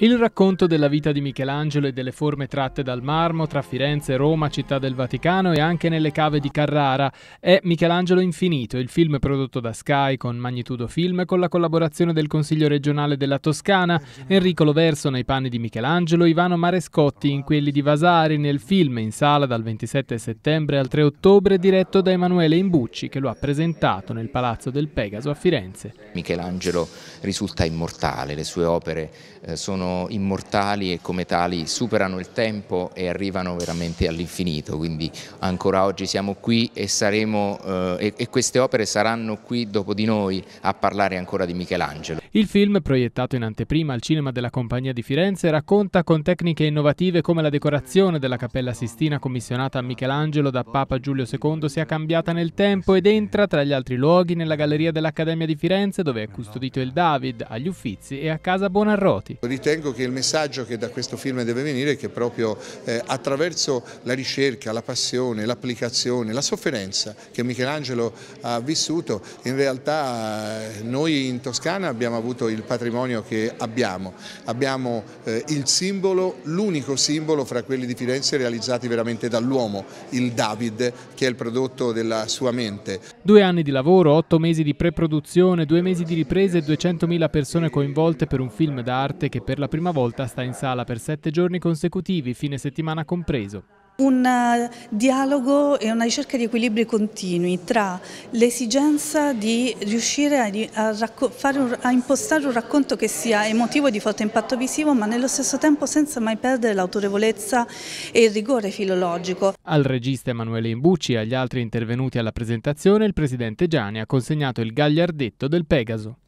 Il racconto della vita di Michelangelo e delle forme tratte dal marmo tra Firenze, Roma, Città del Vaticano e anche nelle cave di Carrara è Michelangelo Infinito, il film prodotto da Sky con Magnitudo Film con la collaborazione del Consiglio regionale della Toscana, Enrico Loverso nei panni di Michelangelo, Ivano Marescotti in quelli di Vasari nel film in sala dal 27 settembre al 3 ottobre diretto da Emanuele Imbucci che lo ha presentato nel Palazzo del Pegaso a Firenze. Michelangelo risulta immortale, le sue opere eh, sono immortali e come tali superano il tempo e arrivano veramente all'infinito, quindi ancora oggi siamo qui e, saremo, eh, e queste opere saranno qui dopo di noi a parlare ancora di Michelangelo. Il film, proiettato in anteprima al cinema della Compagnia di Firenze, racconta con tecniche innovative come la decorazione della Cappella Sistina commissionata a Michelangelo da Papa Giulio II sia cambiata nel tempo ed entra tra gli altri luoghi nella galleria dell'Accademia di Firenze dove è custodito il David, agli Uffizi e a casa Buonarroti. Ritengo che il messaggio che da questo film deve venire è che proprio eh, attraverso la ricerca, la passione, l'applicazione, la sofferenza che Michelangelo ha vissuto, in realtà eh, noi in Toscana abbiamo avuto il patrimonio che abbiamo. Abbiamo eh, il simbolo, l'unico simbolo fra quelli di Firenze realizzati veramente dall'uomo, il David, che è il prodotto della sua mente. Due anni di lavoro, otto mesi di preproduzione, due mesi di riprese e 200.000 persone coinvolte per un film d'arte che per la prima volta sta in sala per sette giorni consecutivi, fine settimana compreso. Un eh, dialogo e una ricerca di equilibri continui tra l'esigenza di riuscire a, a, un, a, impostare un racconto che sia emotivo e di forte impatto visivo ma nello stesso tempo senza mai perdere l'autorevolezza e il rigore filologico. Al regista Emanuele Imbucci e agli altri intervenuti alla presentazione il presidente Gianni ha consegnato il gagliardetto del Pegaso.